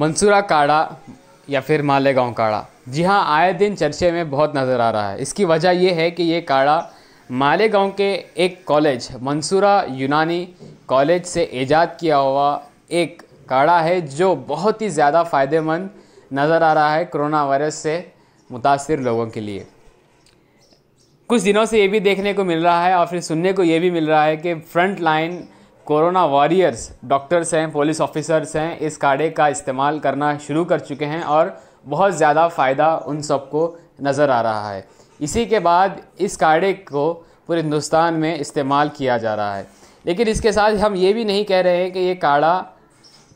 मंसूरा काड़ा या फिर मालेगांव काड़ा जी हाँ आए दिन चर्चे में बहुत नज़र आ रहा है इसकी वजह यह है कि ये काड़ा मालेगांव के एक कॉलेज मंसूरा यूनानी कॉलेज से ईजाद किया हुआ एक काढ़ा है जो बहुत ही ज़्यादा फ़ायदेमंद नज़र आ रहा है कोरोना वायरस से मुतासर लोगों के लिए कुछ दिनों से ये भी देखने को मिल रहा है और फिर सुनने को ये भी मिल रहा है कि front line corona warriors doctors हैं पुलिस ऑफिसर्स हैं इस काढ़े का इस्तेमाल करना शुरू कर चुके हैं और बहुत ज़्यादा फ़ायदा उन सबको नज़र आ रहा है इसी के बाद इस काढ़े को पूरे हिंदुस्तान में इस्तेमाल किया जा रहा है लेकिन इसके साथ हम ये भी नहीं कह रहे हैं कि ये काढ़ा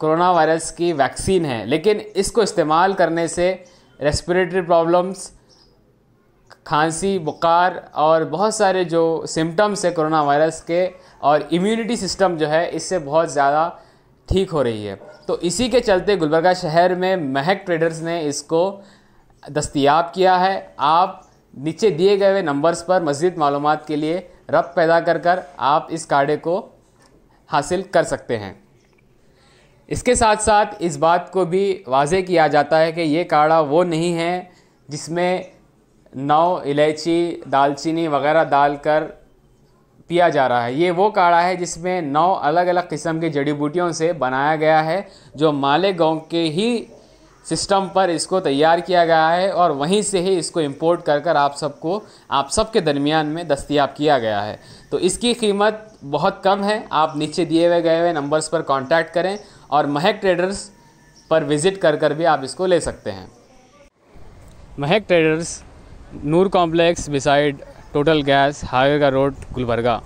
कोरोना वायरस की वैक्सीन है लेकिन इसको इस्तेमाल करने से रेस्पिरेटरी प्रॉब्लम्स खांसी बुखार और बहुत सारे जो सिम्टम्स है कोरोना वायरस के और इम्यूनिटी सिस्टम जो है इससे बहुत ज़्यादा ठीक हो रही है तो इसी के चलते गुलबर्गा शहर में महक ट्रेडर्स ने इसको दस्तियाब किया है आप नीचे दिए गए हुए नंबर्स पर मज़ीद मालूम के लिए रब पैदा कर कर आप इस काढ़े को हासिल कर सकते हैं इसके साथ साथ इस बात को भी वाजे किया जाता है कि ये काढ़ा वो नहीं है जिसमें नौ इलायची दालचीनी वगैरह डालकर पिया जा रहा है ये वो काढ़ा है जिसमें नौ अलग अलग किस्म की जड़ी बूटियों से बनाया गया है जो मालेगांव के ही सिस्टम पर इसको तैयार किया गया है और वहीं से ही इसको इंपोर्ट कर कर आप सबको आप सब के दरमियान में दस्तियाब किया गया है तो इसकी कीमत बहुत कम है आप नीचे दिए हुए गए हुए नंबर्स पर कांटेक्ट करें और महक ट्रेडर्स पर विज़िट कर कर भी आप इसको ले सकते हैं Mahak traders Noor complex beside total gas highway का रोड गुलबर्गा